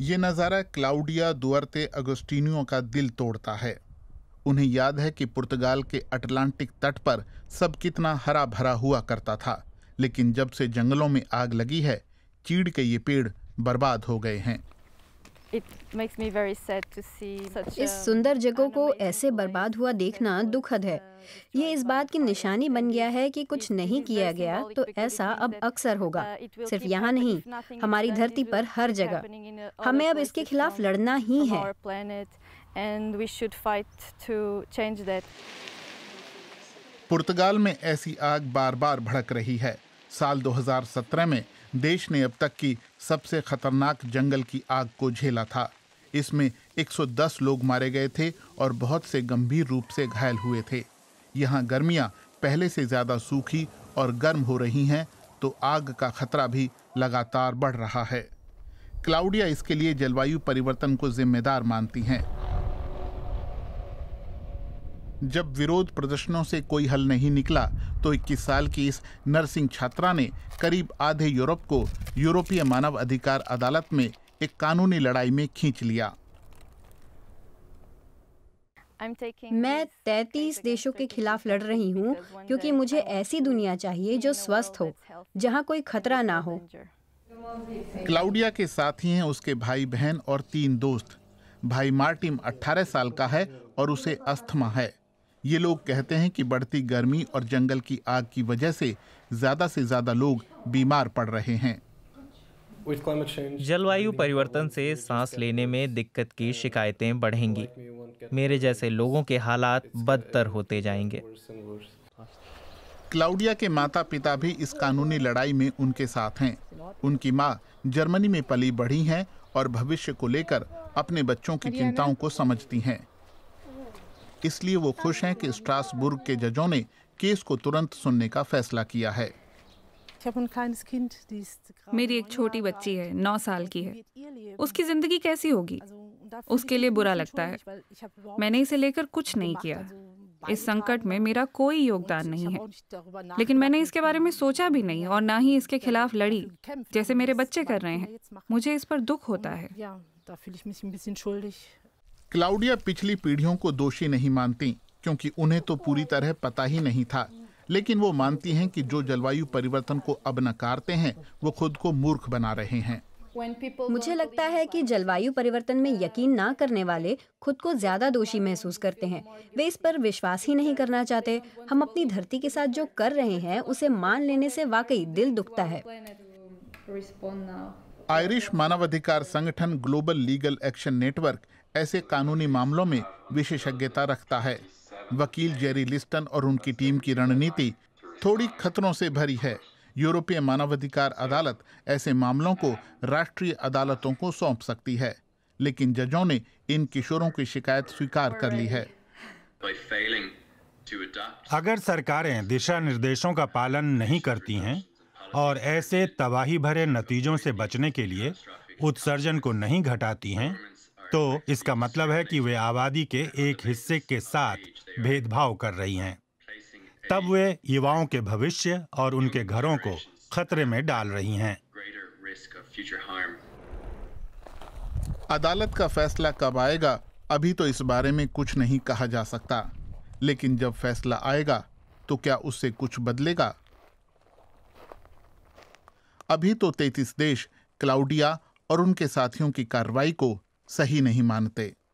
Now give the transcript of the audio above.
ये नज़ारा क्लाउडिया दुअरते अगोस्टिनियो का दिल तोड़ता है उन्हें याद है कि पुर्तगाल के अटलांटिक तट पर सब कितना हरा भरा हुआ करता था लेकिन जब से जंगलों में आग लगी है चीड़ के ये पेड़ बर्बाद हो गए हैं इस सुंदर जगह को ऐसे बर्बाद हुआ देखना दुखद है ये इस बात की निशानी बन गया है कि कुछ नहीं किया गया तो ऐसा अब अक्सर होगा uh, सिर्फ यहाँ नहीं हमारी धरती पर हर जगह हमें अब इसके खिलाफ लड़ना ही है पुर्तगाल में ऐसी आग बार बार भड़क रही है साल 2017 में देश ने अब तक की सबसे खतरनाक जंगल की आग को झेला था इसमें 110 लोग मारे गए थे और बहुत से गंभीर रूप से घायल हुए थे यहाँ गर्मियाँ पहले से ज़्यादा सूखी और गर्म हो रही हैं तो आग का खतरा भी लगातार बढ़ रहा है क्लाउडिया इसके लिए जलवायु परिवर्तन को जिम्मेदार मानती हैं जब विरोध प्रदर्शनों से कोई हल नहीं निकला तो 21 साल की इस नर्सिंग छात्रा ने करीब आधे यूरोप को यूरोपीय मानव अधिकार अदालत में एक कानूनी लड़ाई में खींच लिया मैं तैतीस देशों के खिलाफ लड़ रही हूँ क्योंकि मुझे ऐसी दुनिया चाहिए जो स्वस्थ हो जहाँ कोई खतरा ना हो क्लाउडिया के साथी हैं उसके भाई बहन और तीन दोस्त भाई मार्टिम 18 साल का है और उसे अस्थमा है ये लोग कहते हैं कि बढ़ती गर्मी और जंगल की आग की वजह से ज़्यादा से ज़्यादा लोग बीमार पड़ रहे हैं जलवायु परिवर्तन से सांस लेने में दिक्कत की शिकायतें बढ़ेंगी मेरे जैसे लोगों के हालात बदतर होते जाएंगे क्लाउडिया के माता पिता भी इस कानूनी लड़ाई में उनके साथ हैं उनकी माँ जर्मनी में पली बढ़ी हैं और भविष्य को लेकर अपने बच्चों की चिंताओं को समझती हैं इसलिए वो खुश हैं कि स्ट्रासबुर्ग के जजों ने केस को तुरंत सुनने का फैसला किया है मेरी एक छोटी बच्ची है नौ साल की है उसकी जिंदगी कैसी होगी उसके लिए बुरा लगता है मैंने इसे लेकर कुछ नहीं किया इस संकट में मेरा कोई योगदान नहीं है लेकिन मैंने इसके बारे में सोचा भी नहीं और ना ही इसके खिलाफ लड़ी जैसे मेरे बच्चे कर रहे हैं मुझे इस पर दुख होता है क्लाउडिया पिछली पीढ़ियों को दोषी नहीं मानती क्योंकि उन्हें तो पूरी तरह पता ही नहीं था लेकिन वो मानती हैं कि जो जलवायु परिवर्तन को अब नकारते हैं वो खुद को मूर्ख बना रहे हैं मुझे लगता है कि जलवायु परिवर्तन में यकीन ना करने वाले खुद को ज्यादा दोषी महसूस करते हैं वे इस पर विश्वास ही नहीं करना चाहते हम अपनी धरती के साथ जो कर रहे हैं उसे मान लेने से वाकई दिल दुखता है आयरिश मानवाधिकार संगठन ग्लोबल लीगल एक्शन नेटवर्क ऐसे कानूनी मामलों में विशेषज्ञता रखता है वकील जेरी लिस्टन और उनकी टीम की रणनीति थोड़ी खतरों से भरी है यूरोपीय मानवाधिकार अदालत ऐसे मामलों को राष्ट्रीय अदालतों को सौंप सकती है लेकिन जजों ने इन किशोरों की शिकायत स्वीकार कर ली है अगर सरकारें दिशा निर्देशों का पालन नहीं करती हैं और ऐसे तबाही भरे नतीजों से बचने के लिए उत्सर्जन को नहीं घटाती हैं तो इसका मतलब है कि वे आबादी के एक हिस्से के साथ भेदभाव कर रही हैं तब वे युवाओं के भविष्य और उनके घरों को खतरे में डाल रही हैं अदालत का फैसला कब आएगा अभी तो इस बारे में कुछ नहीं कहा जा सकता लेकिन जब फैसला आएगा तो क्या उससे कुछ बदलेगा अभी तो तैतीस देश क्लाउडिया और उनके साथियों की कार्रवाई को सही नहीं मानते